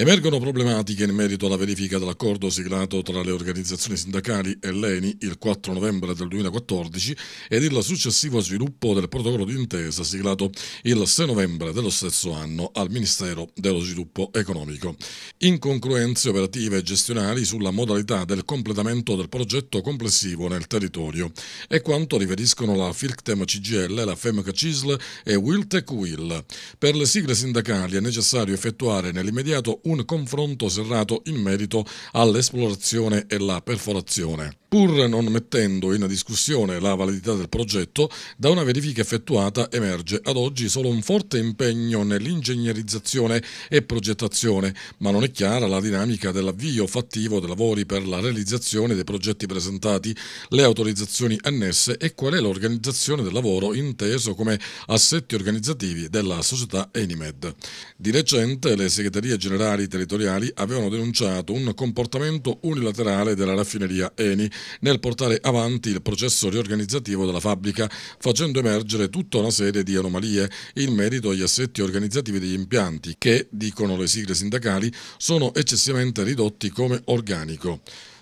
Emergono problematiche in merito alla verifica dell'accordo siglato tra le organizzazioni sindacali e l'ENI il 4 novembre del 2014 ed il successivo sviluppo del protocollo d'intesa siglato il 6 novembre dello stesso anno al Ministero dello Sviluppo Economico. Incongruenze operative e gestionali sulla modalità del completamento del progetto complessivo nel territorio e quanto riferiscono la FILCTEM CGL, la FEMC CISL e WILTEC WIL. Per le sigle sindacali è necessario effettuare nell'immediato un confronto serrato in merito all'esplorazione e la perforazione. Pur non mettendo in discussione la validità del progetto, da una verifica effettuata emerge ad oggi solo un forte impegno nell'ingegnerizzazione e progettazione, ma non è chiara la dinamica dell'avvio fattivo dei lavori per la realizzazione dei progetti presentati, le autorizzazioni annesse e qual è l'organizzazione del lavoro inteso come assetti organizzativi della società Enimed. Di recente le segreterie generali vari territoriali avevano denunciato un comportamento unilaterale della raffineria Eni nel portare avanti il processo riorganizzativo della fabbrica, facendo emergere tutta una serie di anomalie in merito agli assetti organizzativi degli impianti che, dicono le sigle sindacali, sono eccessivamente ridotti come organico.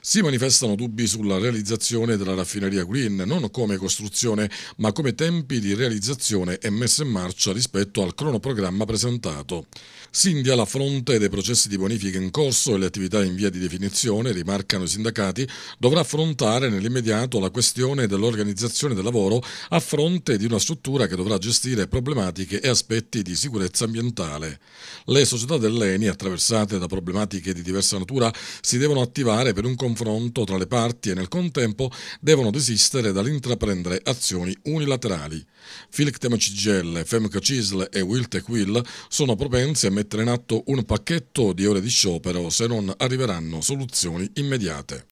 Si manifestano dubbi sulla realizzazione della raffineria Green, non come costruzione, ma come tempi di realizzazione e messa in marcia rispetto al cronoprogramma presentato. Sindia la fronte dei processi di bonifica in corso e le attività in via di definizione, rimarcano i sindacati, dovrà affrontare nell'immediato la questione dell'organizzazione del lavoro a fronte di una struttura che dovrà gestire problematiche e aspetti di sicurezza ambientale. Le società dell'ENI, attraversate da problematiche di diversa natura, si devono attivare per un comportamento confronto tra le parti e nel contempo devono desistere dall'intraprendere azioni unilaterali. Filk CGL, Femc CISL e Wilte Quill sono propensi a mettere in atto un pacchetto di ore di sciopero se non arriveranno soluzioni immediate.